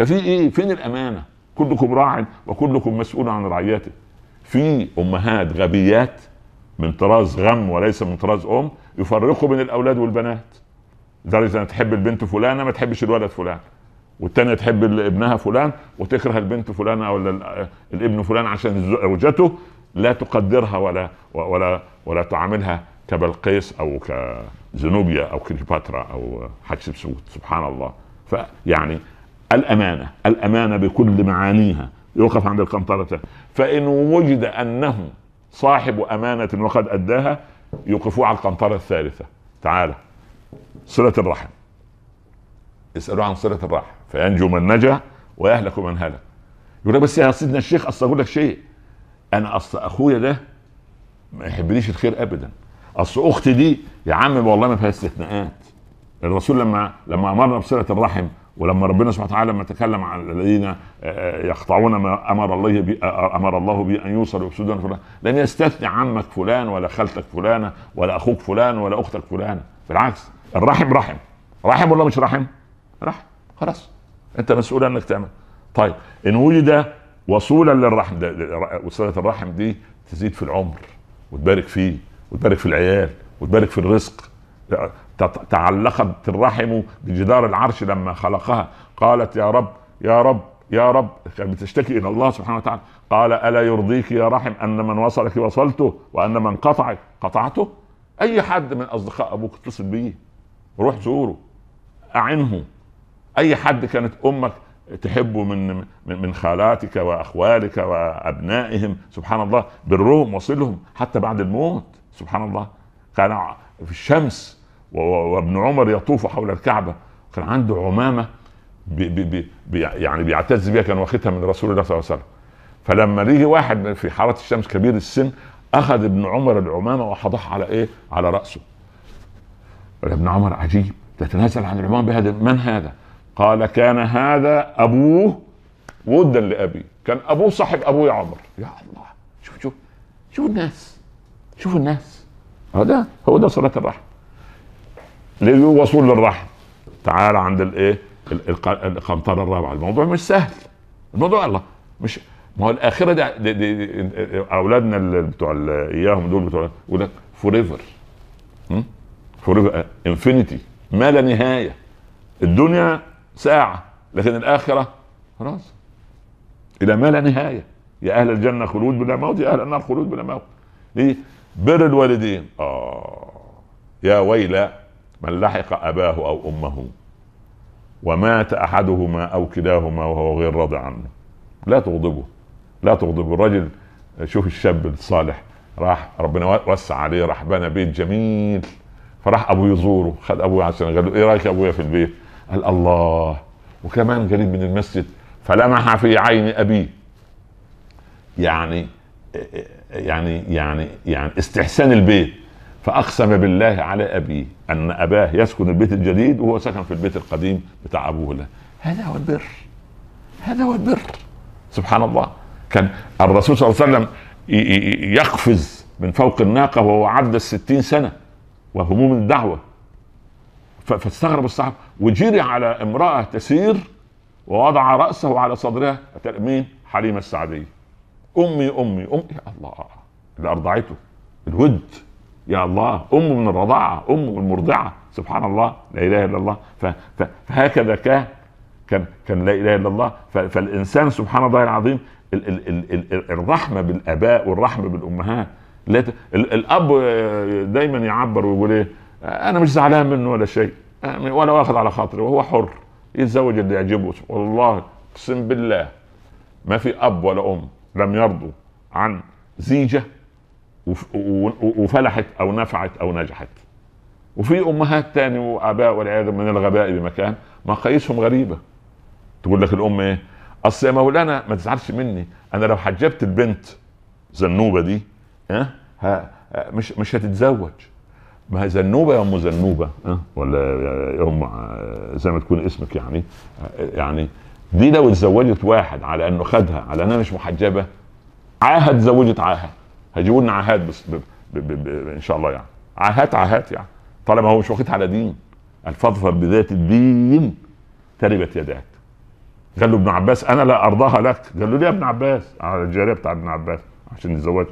ففي ايه فين الامانه كلكم راع وكلكم مسؤول عن رعيته في امهات غبيات من طراز غم وليس من طراز ام يفرقوا بين الاولاد والبنات لدرجه ان تحب البنت فلانه ما تحبش الولد فلان والتانية تحب ابنها فلان وتكره البنت فلانة أو الابن فلان عشان زوجته لا تقدرها ولا ولا ولا تعاملها كبلقيس أو كزنوبيا أو كليوباترا أو حتشبسوت سبحان الله فيعني الأمانة الأمانة بكل معانيها يوقف عند القنطرة فإن وجد أنه صاحب أمانة وقد أداها يوقفوه على القنطرة الثالثة تعالى صلة الرحم اسالوا عن صلة الرحم فينجو من نجا ويهلك من هلك يقول لك بس يا سيدنا الشيخ اصل اقول لك شيء انا اصل اخويا ده ما يحبليش الخير ابدا اصل اختي دي يا عم والله ما فيها استثناءات الرسول لما لما امرنا بصله الرحم ولما ربنا سبحانه وتعالى لما تكلم عن الذين آه، آه، يقطعون ما امر الله آه، امر الله به ان يوصل يفسدون فلان لم يستثني عمك فلان ولا خالتك فلانه ولا اخوك فلان ولا اختك فلانه بالعكس الرحم رحم رحم ولا مش رحم؟ رحم خلاص انت مسؤول انك تعمل طيب ان وجد وصولا للرحم ده وصله الرحم دي تزيد في العمر وتبارك فيه وتبارك في العيال وتبارك في الرزق تعلقت الرحم بجدار العرش لما خلقها قالت يا رب يا رب يا رب كانت بتشتكي الى الله سبحانه وتعالى قال الا يرضيك يا رحم ان من وصلك وصلته وان من قطعك قطعته اي حد من اصدقاء ابوك اتصل بيه روح زوره اعنه اي حد كانت امك تحبه من من خالاتك واخوالك وابنائهم سبحان الله برهم وصلهم حتى بعد الموت سبحان الله كان في الشمس وابن عمر يطوف حول الكعبه كان عنده عمامه بي بي بي يعني بيعتز بيها كان واخدها من رسول الله صلى الله عليه وسلم فلما يجي واحد في حاره الشمس كبير السن اخذ ابن عمر العمامه وحضعها على ايه؟ على راسه. ابن عمر عجيب تتنازل عن العمامه بهذا من هذا؟ قال كان هذا ابوه ودا لابي كان ابوه صاحب ابوي عمر يا الله شوف شوف شوف الناس شوف الناس هو ده هو ده صله الرحم وصول للرحم تعال عند الايه القنطره الرابعه الموضوع مش سهل الموضوع الله مش ما هو الاخره دي, دي, دي, دي اولادنا اللي بتوع اياهم دول بتوع يقول لك فور ايفر فور ايفر انفينيتي ما لا نهايه الدنيا ساعه لكن الاخره خلاص الى ما لا نهايه يا اهل الجنه خلود بلا موت يا اهل النار خلود بلا موت ليه بر الوالدين اه يا ويلى من لحق اباه او امه ومات احدهما او كلاهما وهو غير راضي عنه لا تغضبه لا تغضبه الرجل شوف الشاب الصالح راح ربنا وسع عليه راح بنى بيت جميل فراح ابوه يزوره خد ابوه عشان قال له ايه رايك ابويا في البيت؟ قال الله وكمان قريب من المسجد فلمح في عين ابيه يعني يعني يعني يعني استحسان البيت فأقسم بالله على أبيه أن أباه يسكن البيت الجديد وهو سكن في البيت القديم بتاع أبوه له هذا هو البر هذا هو البر سبحان الله كان الرسول صلى الله عليه وسلم يقفز من فوق الناقة وهو عدى الستين سنة وهموم الدعوة فاستغرب الصحابة وجري على امرأة تسير ووضع رأسه على صدرها مين؟ حليمة السعدية أمي أمي أمي يا الله اللي أرضعته الود يا الله امه من الرضاعه امه من المرضعه سبحان الله لا اله الا الله فهكذا كان كان كان لا اله الا الله فالانسان سبحان الله العظيم الرحمه بالاباء والرحمه بالامهات الاب دايما يعبر ويقول ايه انا مش زعلان منه ولا شيء ولا واخد على خاطري وهو حر يتزوج اللي يعجبه والله اقسم بالله ما في اب ولا ام لم يرضوا عن زيجه وفلحت او نفعت او نجحت وفي امهات تاني واباء والعياذ من الغباء بمكان مقاييسهم غريبه تقول لك الام ايه اصل يا مولانا ما تزعلش مني انا لو حجبت البنت زنوبه دي ها ها مش مش هتتزوج ما هي زنوبه يا ام زنوبه ها ولا يا ام آه، زي ما تكون اسمك يعني آه، يعني دي لو اتزوجت واحد على انه خدها على انها مش محجبه عاهه اتزوجت عاهه هيجيبوا لنا عاهات بس ب... ب... ب... ب... ان شاء الله يعني عاهات عاهات يعني طالما هو مش واخد على دين قال بذات الدين تربت يداك قال له ابن عباس انا لا ارضاها لك قال له ليه يا ابن عباس على آه، الجاريه بتاع ابن عباس عشان يتزوج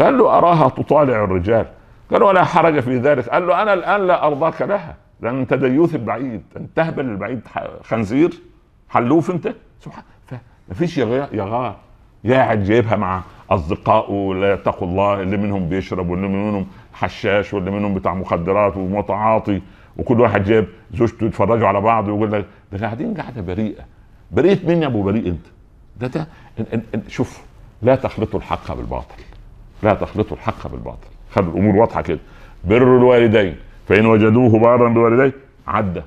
قال له اراها تطالع الرجال قال ولا حرج في ذلك قال له انا الان لا ارضاك لها لان انت ديوث البعيد انت تهبل البعيد خنزير حلوف انت سبحان فمفيش يغار قاعد جايبها مع اصدقاء لا يتقوا الله اللي منهم بيشرب واللي منهم حشاش واللي منهم بتاع مخدرات ومتعاطي وكل واحد جاب زوجته يتفرجوا على بعض ويقول لك ده قاعدين قاعده بريئه بريئه مين يا ابو بريء انت؟ ده ده شوف لا تخلطوا الحق بالباطل لا تخلطوا الحق بالباطل خلوا الامور واضحه كده بر الوالدين فان وجدوه بارا بوالديه عدى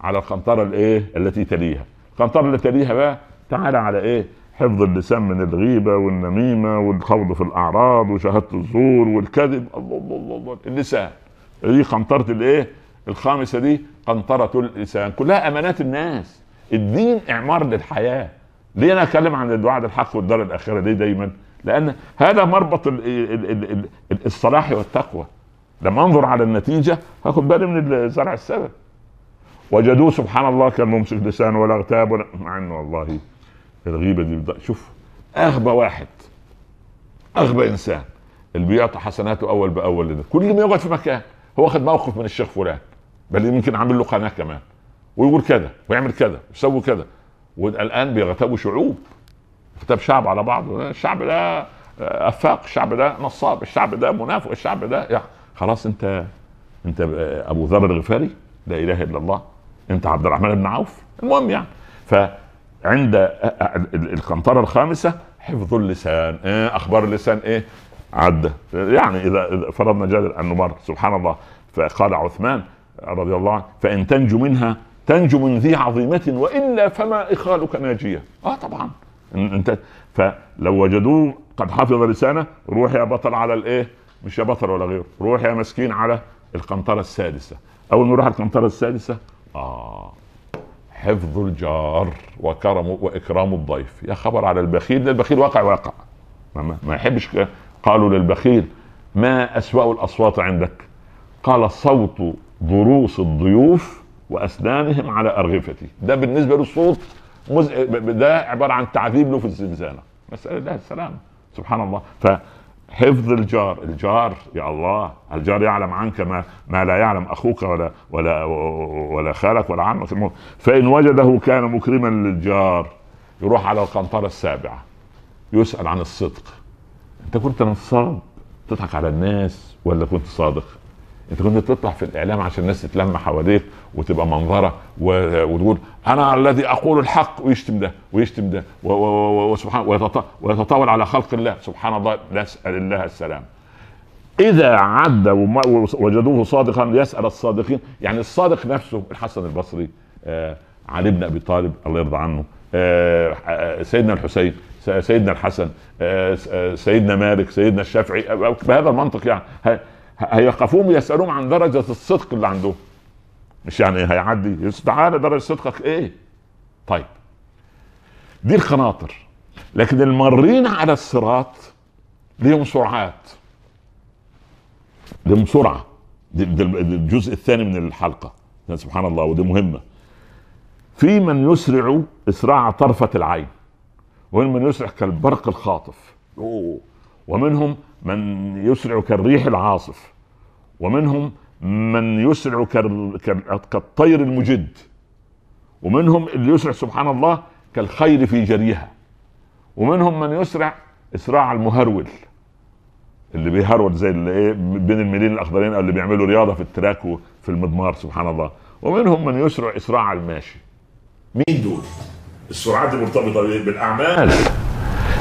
على القنطره الايه التي تليها القنطره التي تليها بقى تعالى على ايه حفظ اللسان من الغيبة والنميمة والخوض في الأعراض وشهادة الزور والكذب الله الله الله اللسان دي قنطرة الإيه؟ الخامسة دي قنطرة اللسان كلها أمانات الناس الدين إعمار للحياة ليه أنا أتكلم عن الدعاء الحق والدار الآخرة ليه دايما؟ لأن هذا مربط الـ الـ الـ الـ الـ الصلاح والتقوى لما أنظر على النتيجة هاخد بالي من زرع السبب وجدوه سبحان الله كان ممسك لسانه ولا اغتاب ولا مع انه والله الغيبه دي شوف اغبى واحد اغبى انسان اللي بيعطي حسناته اول باول لده كل ما يقعد في مكان هو أخذ موقف من الشيخ فلان بل يمكن عامل له قناه كمان ويقول كذا ويعمل كذا ويسوي كذا والان بيغتابوا شعوب اغتاب شعب على بعضه الشعب ده آه، افاق الشعب ده نصاب الشعب ده منافق الشعب ده يعني خلاص انت انت آه، ابو ذر الغفاري لا اله الا الله انت عبد الرحمن بن عوف المهم يعني ف عند القنطره الخامسه حفظ اللسان إيه اخبار اللسان ايه عدى يعني اذا فرضنا جدلا انه مر سبحان الله فقال عثمان رضي الله عنه فان تنجو منها تنجو من ذي عظيمه والا فما اخالك ناجيه اه طبعا انت فلو وجدوه قد حفظ لسانه روح يا بطل على الايه مش يا بطل ولا غيره روح يا مسكين على القنطره السادسه اول ما نروح على القنطره السادسه اه حفظ الجار وكرم واكرام الضيف يا خبر على البخيل ده البخيل واقع واقع ما, ما يحبش قالوا للبخيل ما اسوا الاصوات عندك قال صوت ضروس الضيوف واسنانهم على ارغفتي ده بالنسبه للصوت مز... ده عباره عن تعذيب له في الزنزانه مساله الله السلام سبحان الله ف حفظ الجار الجار يا الله الجار يعلم عنك ما, ما لا يعلم اخوك ولا ولا ولا خالك ولا عمك فان وجده كان مكرما للجار يروح على القنطره السابعه يسال عن الصدق انت كنت نصاب تضحك على الناس ولا كنت صادق انت كنت تطلع في الاعلام عشان الناس تتلم حواليك وتبقى منظره وتقول انا الذي اقول الحق ويشتم ده ويشتم ده وسبحان ويتطاول على خلق الله سبحان الله نسال الله السلام اذا عد وجدوه صادقا يسال الصادقين يعني الصادق نفسه الحسن البصري آه، علي بن ابي طالب الله يرضى عنه آه، آه، سيدنا الحسين سيدنا الحسن سيدنا مالك سيدنا الشافعي بهذا المنطق يعني هيقفوهم يسالوهم عن درجه الصدق اللي عندهم مش يعني هيعدي تعالى درجه صدقك ايه طيب دي القناطر لكن المارين على الصراط ليهم سرعات ليهم سرعه دي, الجزء الثاني من الحلقه سبحان الله ودي مهمه في من يسرع اسراع طرفه العين ومن من يسرع كالبرق الخاطف ومنهم من يسرع كالريح العاصف ومنهم من يسرع كالطير المجد ومنهم اللي يسرع سبحان الله كالخير في جريها ومنهم من يسرع اسراع المهرول اللي بيهرول زي اللي ايه بين الميلين الاخضرين او اللي بيعملوا رياضه في التراك وفي المضمار سبحان الله ومنهم من يسرع اسراع الماشي مين دول السرعات المرتبطه بالاعمال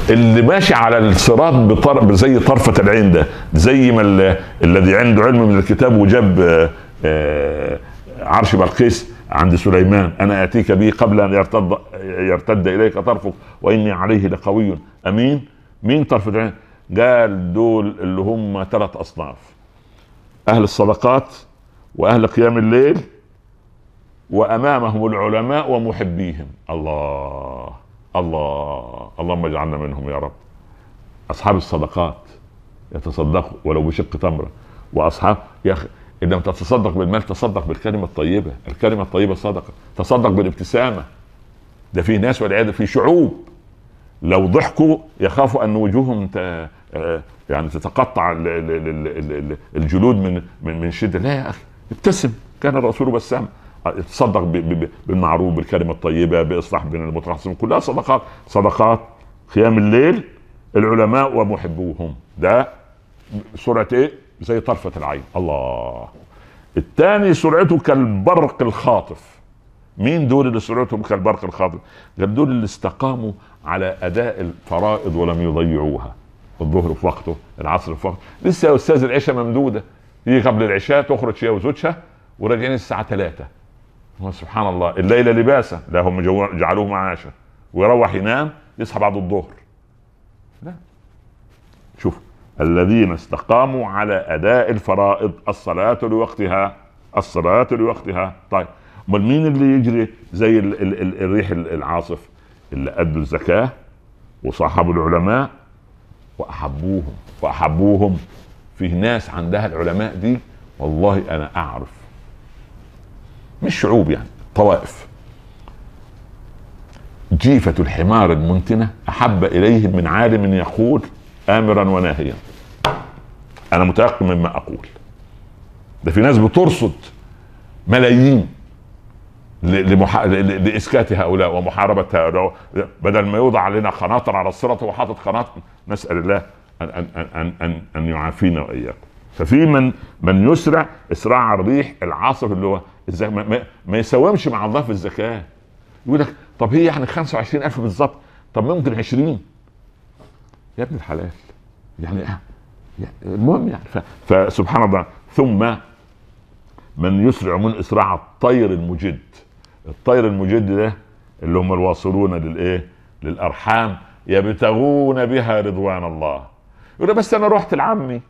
اللي ماشي على الصراط بطرف زي طرفه العين ده زي ما الذي عنده علم من الكتاب وجاب آه، آه، عرش بلقيس عند سليمان انا اتيك به قبل ان يرتد يرتد اليك طرفك واني عليه لقوي امين مين طرف العين؟ قال دول اللي هم ثلاث اصناف اهل الصدقات واهل قيام الليل وامامهم العلماء ومحبيهم الله الله اللهم اجعلنا منهم يا رب اصحاب الصدقات يتصدقوا ولو بشق تمره واصحاب يا اخي ان لم تتصدق بالمال تصدق بالكلمه الطيبه الكلمه الطيبه صدقه تصدق بالابتسامه ده في ناس والعياذ في شعوب لو ضحكوا يخافوا ان وجوههم ت... آه، يعني تتقطع الجلود من من من شده لا يا اخي ابتسم كان الرسول بسام تصدق بالمعروف بالكلمه الطيبه باصلاح بين المتخاصمين كلها صدقات صدقات قيام الليل العلماء ومحبوهم ده سرعه ايه زي طرفه العين الله الثاني سرعته كالبرق الخاطف مين دول اللي سرعتهم كالبرق الخاطف قال دول اللي استقاموا على اداء الفرائض ولم يضيعوها الظهر في وقته العصر في وقته لسه يا استاذ العشاء ممدوده هي قبل العشاء تخرج هي وزوجها وراجعين الساعه 3 سبحان الله الليل لباسه لا هم جعلوه معاشا ويروح ينام يصحى بعد الظهر لا شوف الذين استقاموا على اداء الفرائض الصلاه لوقتها الصلاه لوقتها طيب امال مين اللي يجري زي ال ال ال الريح العاصف اللي ادوا الزكاه وصاحبوا العلماء واحبوهم واحبوهم فيه ناس عندها العلماء دي والله انا اعرف مش شعوب يعني طوائف جيفة الحمار المنتنة أحب إليهم من عالم يقول آمرا وناهيا أنا متيقن مما أقول ده في ناس بترصد ملايين لمح... لاسكات هؤلاء ومحاربه هؤلاء بدل ما يوضع علينا قناطر على الصراط هو حاطط قناطر نسال الله ان ان ان ان, أن يعافينا واياكم ففي من من يسرع اسراع الريح العاصف اللي هو الزك... ما, ما يساومش مع الله في الزكاه يقول لك طب هي يعني 25000 بالظبط طب ممكن 20 يا ابن الحلال يعني المهم يعني ف... فسبحان الله ثم من يسرع من اسراع الطير المجد الطير المجد ده اللي هم الواصلون للايه للارحام يبتغون بها رضوان الله يقول بس انا رحت لعمي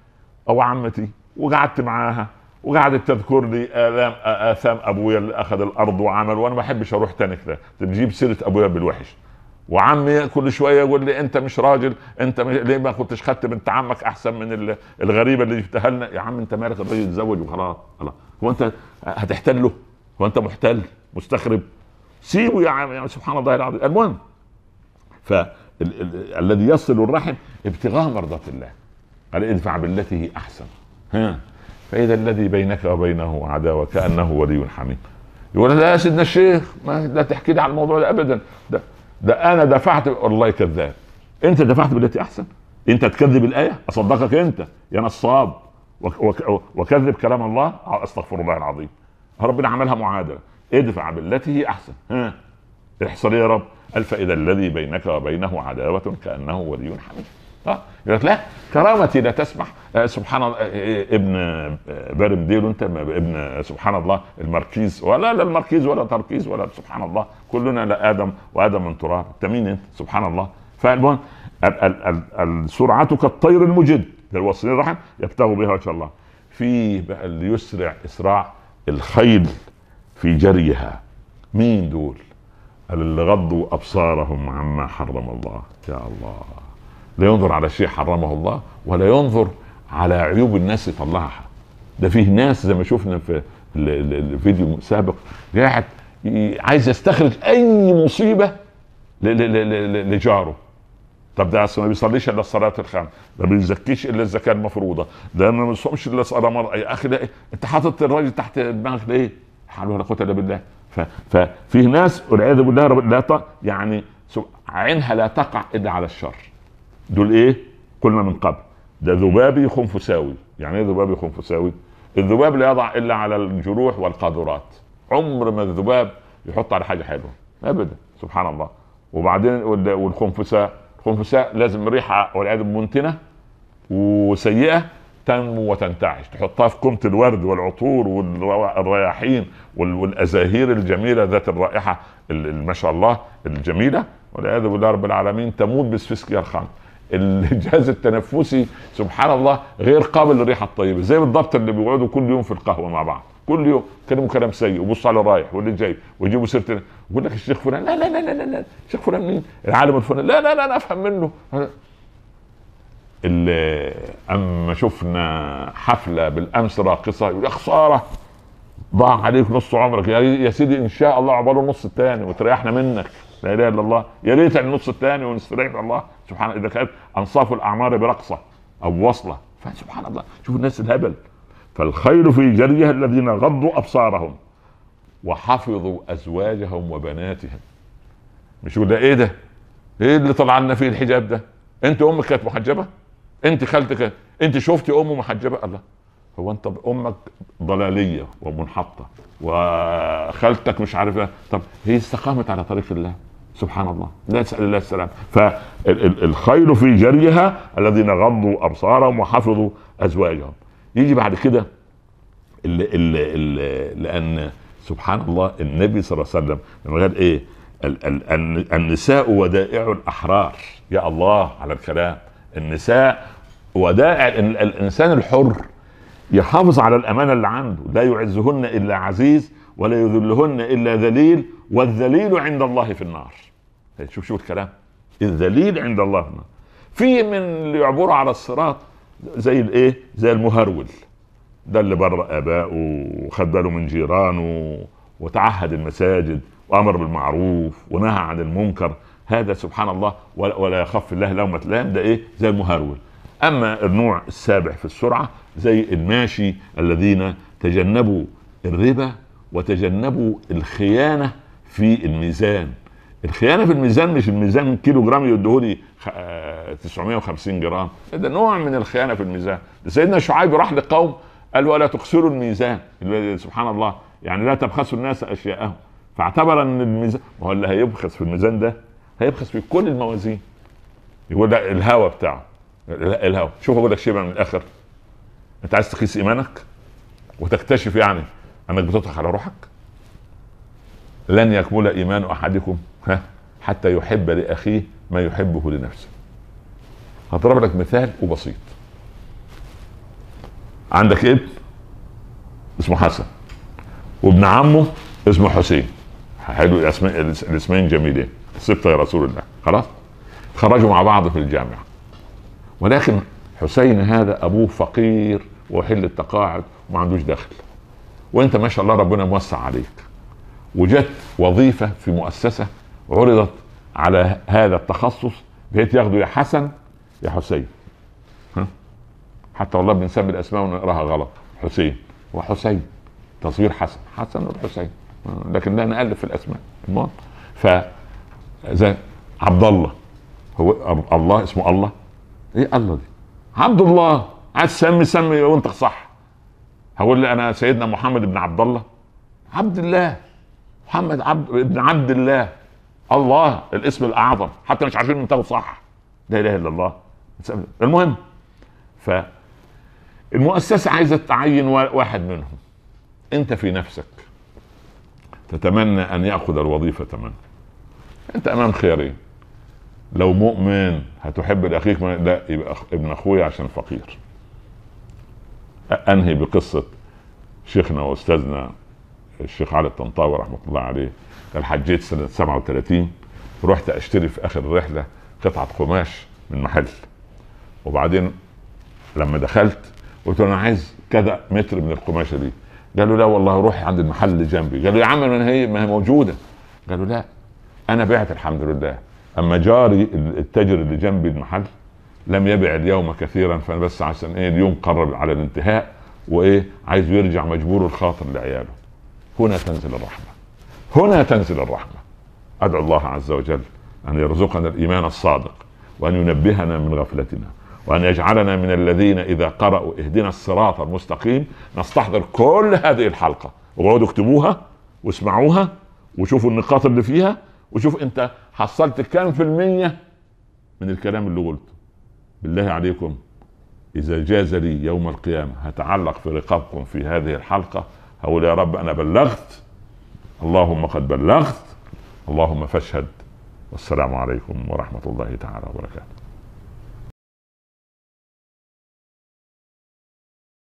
او عمتي وقعدت معاها وقعدت تذكر لي الام اثام ابويا اللي اخذ الارض وعمل وانا ما بحبش اروح تاني كده تجيب سيره ابويا بالوحش وعمي كل شويه يقول لي انت مش راجل انت مش... ليه ما كنتش خدت بنت عمك احسن من الغريبه اللي جبتها لنا يا عم انت مالك الراجل يتزوج وخلاص خلاص هو انت هتحتله هو انت محتل مستخرب سيبه يا عم يعني سبحان الله العظيم المهم ف الذي يصل الرحم ابتغاء مرضات الله قال ادفع بالتي هي احسن ها فاذا الذي بينك وبينه عداوه كانه ولي حميم يقول لا يا سيدنا الشيخ ما لا تحكي لي عن الموضوع ده ابدا ده, ده انا دفعت والله كذاب انت دفعت بالتي احسن انت تكذب الايه اصدقك انت يا نصاب وكذب كلام الله استغفر الله العظيم ربنا عملها معادله ادفع بالتي هي احسن ها احصل يا رب قال فاذا الذي بينك وبينه عداوه كانه ولي حميم يقول لك لا كرامتي لا تسمح آه، سبحان الله آه، آه، ابن ديلو انت ابن سبحان الله المركيز ولا لا المركيز ولا تركيز ولا سبحان الله كلنا لادم وادم من تراب انت مين انت سبحان الله فالمهم السرعه كالطير المجد للواصلين الرحم يبتغوا بها وجه الله في بقى اللي يسرع اسراع الخيل في جريها مين دول اللي غضوا ابصارهم عما حرم الله يا الله لا ينظر على شيء حرمه الله ولا ينظر على عيوب الناس يطلعها ده فيه ناس زي ما شفنا في الفيديو السابق قاعد عايز يستخرج اي مصيبه لجاره طب ده ما بيصليش الا الصلاه الخمس ده ما بيزكيش الا الزكاه المفروضه ده ما بيصومش الا صلاه مره يا اخي ده انت حاطط الراجل تحت دماغك ليه؟ حول ولا قوه الا بالله ففيه ناس والعياذ بالله لا يعني عينها لا تقع الا على الشر دول ايه قلنا من قبل ده ذبابي خنفساوي يعني ايه ذبابي خنفساوي الذباب لا يضع الا على الجروح والقاذورات عمر ما الذباب يحط على حاجه حلوه ابدا سبحان الله وبعدين والخنفساء الخنفساء لازم ريحه والعياذ منتنه وسيئه تنمو وتنتعش تحطها في كومة الورد والعطور والرياحين والازاهير الجميله ذات الرائحه ما شاء الله الجميله والعياذ بالله رب العالمين تموت بسفسكها الخمر الجهاز التنفسي سبحان الله غير قابل للريحه الطيبه زي بالضبط اللي بيقعدوا كل يوم في القهوه مع بعض كل يوم كلموا كلام سيء وبصوا على رايح واللي جاي ويجيبوا سيره يقول لك الشيخ فلان لا لا لا لا لا, الشيخ فلان مين؟ العالم الفلاني لا لا لا انا افهم منه اما شفنا حفله بالامس راقصه يقول يا خساره ضاع عليك نص عمرك يا سيدي ان شاء الله عقباله النص الثاني وتريحنا منك لا اله الا الله يا ريت يعني النص الثاني ونستريح الله سبحان اذا كانت انصاف الاعمار برقصه او وصله فسبحان الله شوف الناس الهبل فالخير في جريها الذين غضوا ابصارهم وحفظوا ازواجهم وبناتهم مش يقول ده ايه ده؟ ايه اللي طلع لنا فيه الحجاب ده؟ انت امك كانت محجبه؟ انت خالتك انت شفتي امه محجبه؟ الله هو انت امك ضلاليه ومنحطه وخالتك مش عارف طب هي استقامت على طريق الله سبحان الله نسال الله السلام فالخيل في جريها الذين غضوا ابصارهم وحفظوا ازواجهم يجي بعد كده اللي اللي اللي لان سبحان الله النبي صلى الله عليه وسلم قال ايه النساء ودائع الاحرار يا الله على الكلام النساء ودائع الانسان الحر يحافظ على الامانه اللي عنده لا يعزهن الا عزيز ولا يذلهن الا ذليل والذليل عند الله في النار إيه، شوف شوف الكلام الذليل عند الله في النار في من اللي يعبروا على الصراط زي الايه زي المهرول ده اللي بر ابائه وخد باله من جيرانه وتعهد المساجد وامر بالمعروف ونهى عن المنكر هذا سبحان الله ولا يخف الله لومه لام ده ايه زي المهرول اما النوع السابع في السرعه زي الماشي الذين تجنبوا الربا وتجنبوا الخيانه في الميزان الخيانه في الميزان مش الميزان كيلو جرام يدهولي 950 آه، جرام ده نوع من الخيانه في الميزان سيدنا شعيب راح لقوم قال ولا تخسروا الميزان سبحان الله يعني لا تبخسوا الناس اشياءهم فاعتبر ان الميزان هو اللي هيبخس في الميزان ده هيبخس في كل الموازين يقول ده الهوى بتاعه لا الهوى شوف اقول لك شيء من الاخر انت عايز تقيس ايمانك وتكتشف يعني انك بتضحك على روحك لن يكمل ايمان احدكم ها حتى يحب لاخيه ما يحبه لنفسه هضرب لك مثال وبسيط عندك ابن اسمه حسن وابن عمه اسمه حسين حلو الاسمين الاسمين جميلين سبت يا رسول الله خلاص خرجوا مع بعض في الجامعه ولكن حسين هذا ابوه فقير وحل التقاعد وما عندوش دخل وانت ما شاء الله ربنا موسع عليك وجت وظيفه في مؤسسه عرضت على هذا التخصص بحيث ياخدوا يا حسن يا حسين ها؟ حتى والله بنسمي الاسماء ونقراها غلط حسين وحسين تصوير حسن حسن والحسين لكن لا نالف في الاسماء المهم ف عبد الله هو الله اسمه الله ايه الله دي عبد الله عايز سمي سمي وانت صح هقول لي انا سيدنا محمد بن عبد الله عبد الله محمد عبد ابن عبد الله الله الاسم الاعظم حتى مش عارفين ننطقه صح لا اله الا الله المهم ف المؤسسة عايزة تعين واحد منهم انت في نفسك تتمنى ان ياخذ الوظيفة منك انت امام خيارين لو مؤمن هتحب لاخيك من لا يبقى ابن اخويا عشان فقير انهي بقصه شيخنا واستاذنا الشيخ علي الطنطاوي رحمه الله عليه قال حجيت سنه 37 رحت اشتري في اخر الرحله قطعه قماش من محل وبعدين لما دخلت قلت له انا عايز كذا متر من القماشه دي قال له لا والله روح عند المحل اللي جنبي قال له يا عم ما هي ما هي موجوده قال له لا انا بعت الحمد لله اما جاري التاجر اللي جنبي المحل لم يبع اليوم كثيرا فانا بس عشان ايه اليوم قرب على الانتهاء وايه عايز يرجع مجبور الخاطر لعياله هنا تنزل الرحمه هنا تنزل الرحمه ادعو الله عز وجل ان يرزقنا الايمان الصادق وان ينبهنا من غفلتنا وان يجعلنا من الذين اذا قرأوا اهدنا الصراط المستقيم نستحضر كل هذه الحلقه واقعدوا اكتبوها واسمعوها وشوفوا النقاط اللي فيها وشوف انت حصلت كام في المية من الكلام اللي قلته بالله عليكم إذا جاز لي يوم القيامة هتعلق في رقابكم في هذه الحلقة هقول يا رب أنا بلغت اللهم قد بلغت اللهم فاشهد والسلام عليكم ورحمة الله تعالى وبركاته